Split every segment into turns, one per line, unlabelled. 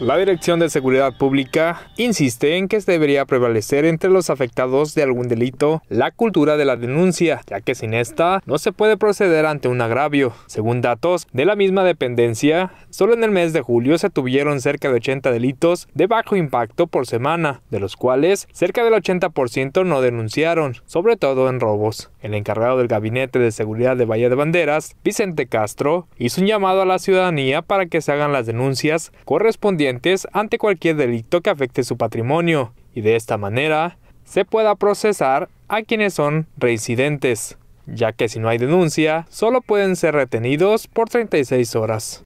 La Dirección de Seguridad Pública insiste en que debería prevalecer entre los afectados de algún delito la cultura de la denuncia, ya que sin esta no se puede proceder ante un agravio. Según datos de la misma dependencia, solo en el mes de julio se tuvieron cerca de 80 delitos de bajo impacto por semana, de los cuales cerca del 80% no denunciaron, sobre todo en robos. El encargado del Gabinete de Seguridad de Valle de Banderas, Vicente Castro, hizo un llamado a la ciudadanía para que se hagan las denuncias correspondientes ante cualquier delito que afecte su patrimonio y de esta manera se pueda procesar a quienes son reincidentes, ya que si no hay denuncia, solo pueden ser retenidos por 36 horas.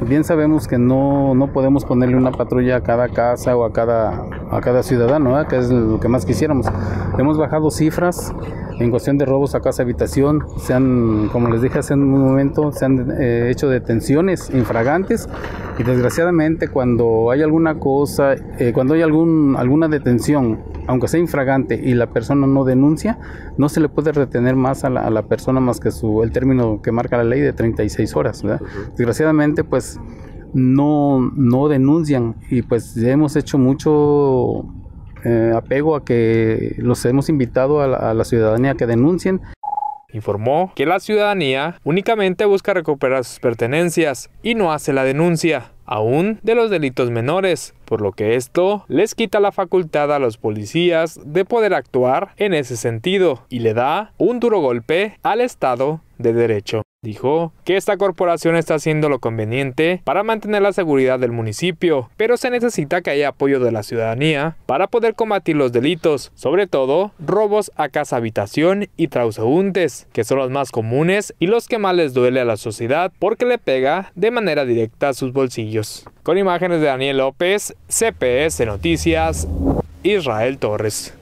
Bien sabemos que no, no podemos ponerle una patrulla a cada casa o a cada, a cada ciudadano, ¿eh? que es lo que más quisiéramos. Hemos bajado cifras en cuestión de robos a casa habitación. Se han, como les dije hace un momento, se han eh, hecho detenciones infragantes y desgraciadamente cuando hay alguna cosa, eh, cuando hay algún, alguna detención, aunque sea infragante y la persona no denuncia, no se le puede retener más a la, a la persona más que su, el término que marca la ley de 36 horas. Desgraciadamente pues no, no denuncian y pues hemos hecho mucho eh, apego a que los hemos invitado a la, a la, ciudadanía que denuncien informó
que la ciudadanía únicamente busca recuperar sus pertenencias y no hace la denuncia, aún de los delitos menores, por lo que esto les quita la facultad a los policías de poder actuar en ese sentido y le da un duro golpe al Estado de Derecho. Dijo que esta corporación está haciendo lo conveniente para mantener la seguridad del municipio, pero se necesita que haya apoyo de la ciudadanía para poder combatir los delitos, sobre todo robos a casa habitación y transeúntes, que son los más comunes y los que más les duele a la sociedad porque le pega de manera directa a sus bolsillos. Con imágenes de Daniel López, CPS Noticias, Israel Torres.